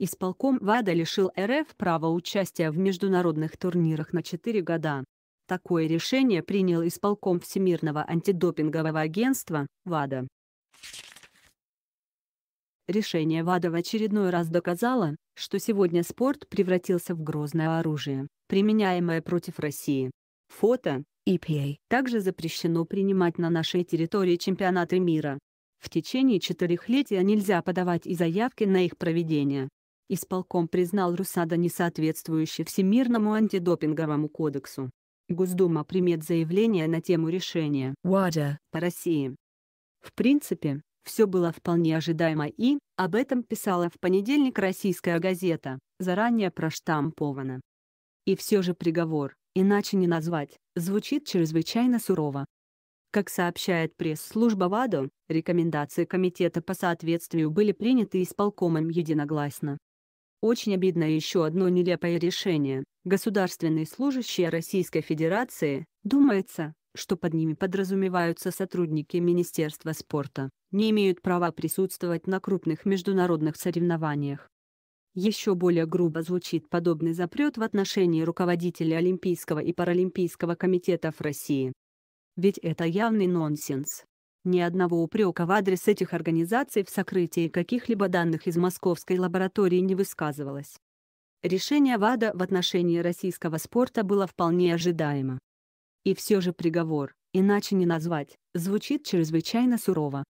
Исполком ВАДА лишил РФ права участия в международных турнирах на 4 года. Такое решение принял исполком Всемирного антидопингового агентства ВАДА. Решение ВАДА в очередной раз доказало, что сегодня спорт превратился в грозное оружие, применяемое против России. Фото, EPA, а также запрещено принимать на нашей территории чемпионаты мира. В течение четырехлетия нельзя подавать и заявки на их проведение. Исполком признал Русада несоответствующей Всемирному антидопинговому кодексу. Госдума примет заявление на тему решения ВАДА по России. В принципе, все было вполне ожидаемо и, об этом писала в понедельник российская газета, заранее проштамповано. И все же приговор, иначе не назвать, звучит чрезвычайно сурово. Как сообщает пресс-служба ВАДО, рекомендации комитета по соответствию были приняты исполкомом единогласно. Очень обидно еще одно нелепое решение. Государственные служащие Российской Федерации, думается, что под ними подразумеваются сотрудники Министерства спорта, не имеют права присутствовать на крупных международных соревнованиях. Еще более грубо звучит подобный запрет в отношении руководителей Олимпийского и Паралимпийского комитетов России. Ведь это явный нонсенс. Ни одного упрека в адрес этих организаций в сокрытии каких-либо данных из московской лаборатории не высказывалось. Решение ВАДА в отношении российского спорта было вполне ожидаемо. И все же приговор, иначе не назвать, звучит чрезвычайно сурово.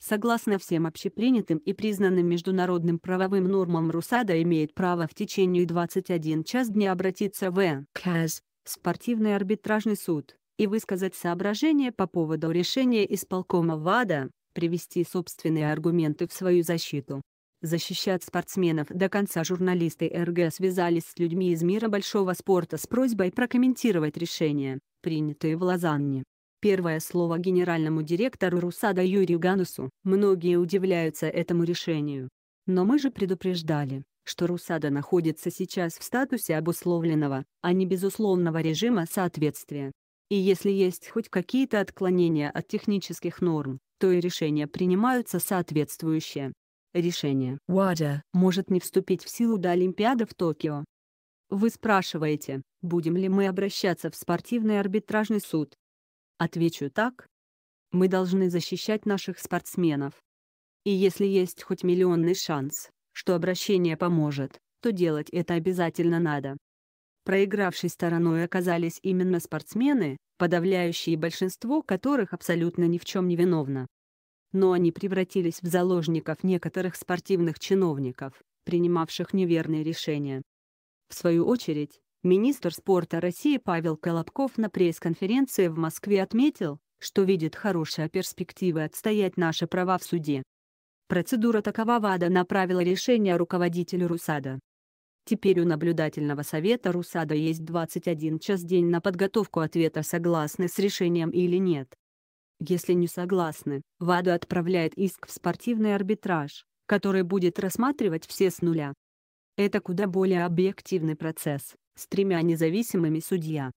Согласно всем общепринятым и признанным международным правовым нормам РУСАДА имеет право в течение 21 час дня обратиться в КАЗ, спортивный арбитражный суд, и высказать соображения по поводу решения исполкома ВАДА, привести собственные аргументы в свою защиту. Защищать спортсменов до конца журналисты РГ связались с людьми из мира большого спорта с просьбой прокомментировать решение, принятое в Лозанне. Первое слово генеральному директору Русада Юрию Ганусу. Многие удивляются этому решению. Но мы же предупреждали, что Русада находится сейчас в статусе обусловленного, а не безусловного режима соответствия. И если есть хоть какие-то отклонения от технических норм, то и решения принимаются соответствующие. Решение ВАДА может не вступить в силу до Олимпиады в Токио. Вы спрашиваете, будем ли мы обращаться в спортивный арбитражный суд? Отвечу так. Мы должны защищать наших спортсменов. И если есть хоть миллионный шанс, что обращение поможет, то делать это обязательно надо проигравшей стороной оказались именно спортсмены, подавляющее большинство которых абсолютно ни в чем не виновно. Но они превратились в заложников некоторых спортивных чиновников, принимавших неверные решения. В свою очередь, министр спорта России Павел Колобков на пресс-конференции в Москве отметил, что видит хорошие перспективы отстоять наши права в суде. Процедура такова ВАДА направила решение руководителю РУСАДА. Теперь у наблюдательного совета Русада есть 21 час день на подготовку ответа согласны с решением или нет. Если не согласны, Вада отправляет иск в спортивный арбитраж, который будет рассматривать все с нуля. Это куда более объективный процесс, с тремя независимыми судья.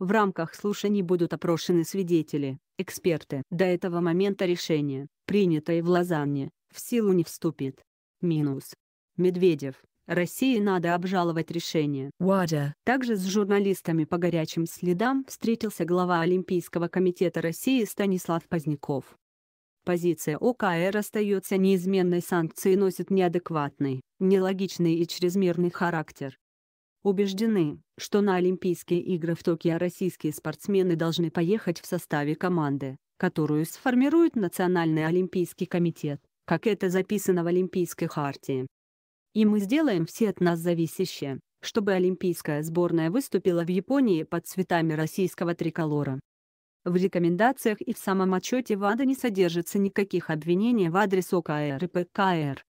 В рамках слушаний будут опрошены свидетели, эксперты. До этого момента решение, принятое в Лозанне, в силу не вступит. Минус. Медведев, России надо обжаловать решение. ВАДА. Также с журналистами по горячим следам встретился глава Олимпийского комитета России Станислав Поздняков. Позиция ОКР остается неизменной санкции носит неадекватный, нелогичный и чрезмерный характер. Убеждены, что на Олимпийские игры в Токио российские спортсмены должны поехать в составе команды, которую сформирует Национальный Олимпийский комитет, как это записано в Олимпийской хартии. И мы сделаем все от нас зависящее, чтобы олимпийская сборная выступила в Японии под цветами российского триколора. В рекомендациях и в самом отчете ВАДА не содержится никаких обвинений в адрес ОКР и ПКР.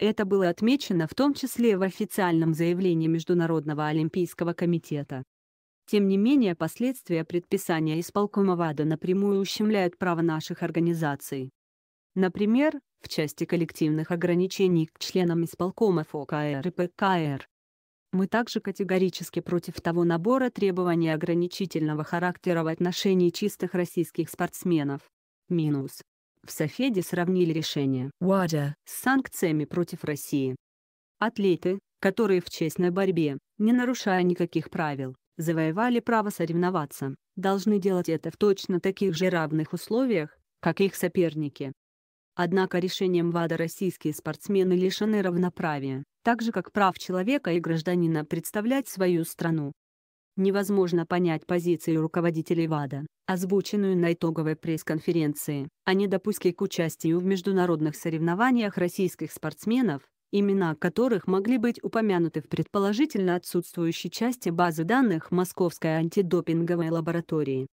Это было отмечено в том числе в официальном заявлении Международного олимпийского комитета. Тем не менее последствия предписания исполкома ВАДА напрямую ущемляют право наших организаций. Например, в части коллективных ограничений к членам исполкомов ОКР и ПКР. Мы также категорически против того набора требований ограничительного характера в отношении чистых российских спортсменов. Минус. В Софеде сравнили решение ВАДА с санкциями против России. Атлеты, которые в честной борьбе, не нарушая никаких правил, завоевали право соревноваться, должны делать это в точно таких же равных условиях, как их соперники. Однако решением ВАДА российские спортсмены лишены равноправия, так же как прав человека и гражданина представлять свою страну. Невозможно понять позиции руководителей ВАДА, озвученную на итоговой пресс-конференции, о а недопуске к участию в международных соревнованиях российских спортсменов, имена которых могли быть упомянуты в предположительно отсутствующей части базы данных Московской антидопинговой лаборатории.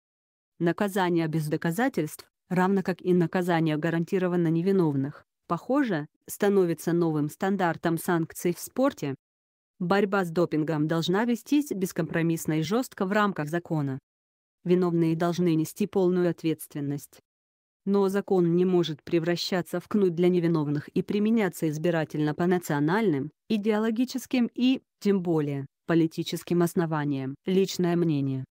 Наказание без доказательств равно как и наказание гарантированно невиновных, похоже, становится новым стандартом санкций в спорте, борьба с допингом должна вестись бескомпромиссно и жестко в рамках закона. Виновные должны нести полную ответственность. Но закон не может превращаться в кнут для невиновных и применяться избирательно по национальным, идеологическим и, тем более, политическим основаниям. Личное мнение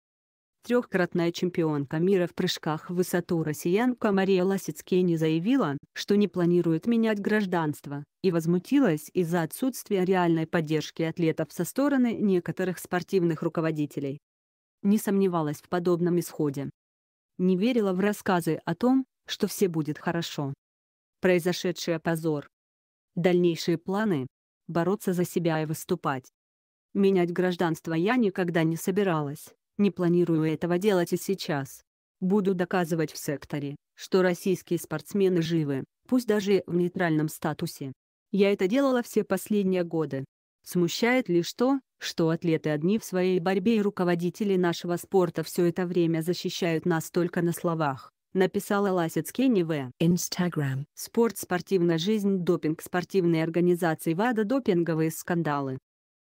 трехкратная чемпионка мира в прыжках в высоту россиянка Мария Ласицкени заявила, что не планирует менять гражданство, и возмутилась из-за отсутствия реальной поддержки атлетов со стороны некоторых спортивных руководителей. Не сомневалась в подобном исходе. Не верила в рассказы о том, что все будет хорошо. Произошедший позор. Дальнейшие планы – бороться за себя и выступать. Менять гражданство я никогда не собиралась, не планирую этого делать и сейчас. Буду доказывать в секторе, что российские спортсмены живы, пусть даже в нейтральном статусе. Я это делала все последние годы. Смущает лишь то, что атлеты одни в своей борьбе и руководители нашего спорта все это время защищают нас только на словах, написала Ласицкий в Instagram. Спорт, спортивная жизнь, допинг, спортивные организации ВАДА, допинговые скандалы.